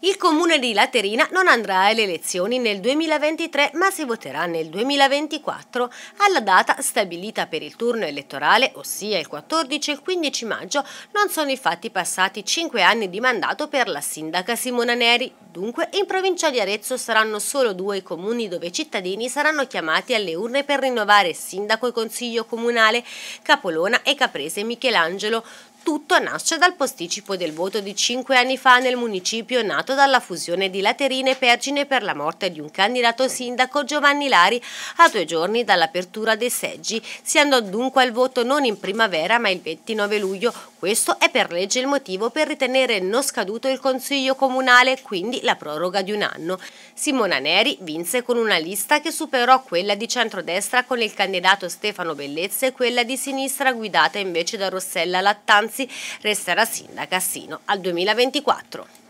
Il comune di Laterina non andrà alle elezioni nel 2023 ma si voterà nel 2024 alla data stabilita per il turno elettorale, ossia il 14 e il 15 maggio, non sono infatti passati 5 anni di mandato per la sindaca Simona Neri. Dunque in provincia di Arezzo saranno solo due i comuni dove i cittadini saranno chiamati alle urne per rinnovare sindaco e consiglio comunale, Capolona e Caprese Michelangelo, tutto nasce dal posticipo del voto di cinque anni fa nel municipio nato dalla fusione di Laterina e Pergine per la morte di un candidato sindaco Giovanni Lari a due giorni dall'apertura dei seggi. Si andò dunque al voto non in primavera ma il 29 luglio questo è per legge il motivo per ritenere non scaduto il Consiglio Comunale, quindi la proroga di un anno. Simona Neri vinse con una lista che superò quella di centrodestra con il candidato Stefano Bellezza e quella di sinistra guidata invece da Rossella Lattanzi, resterà sindaca sino al 2024.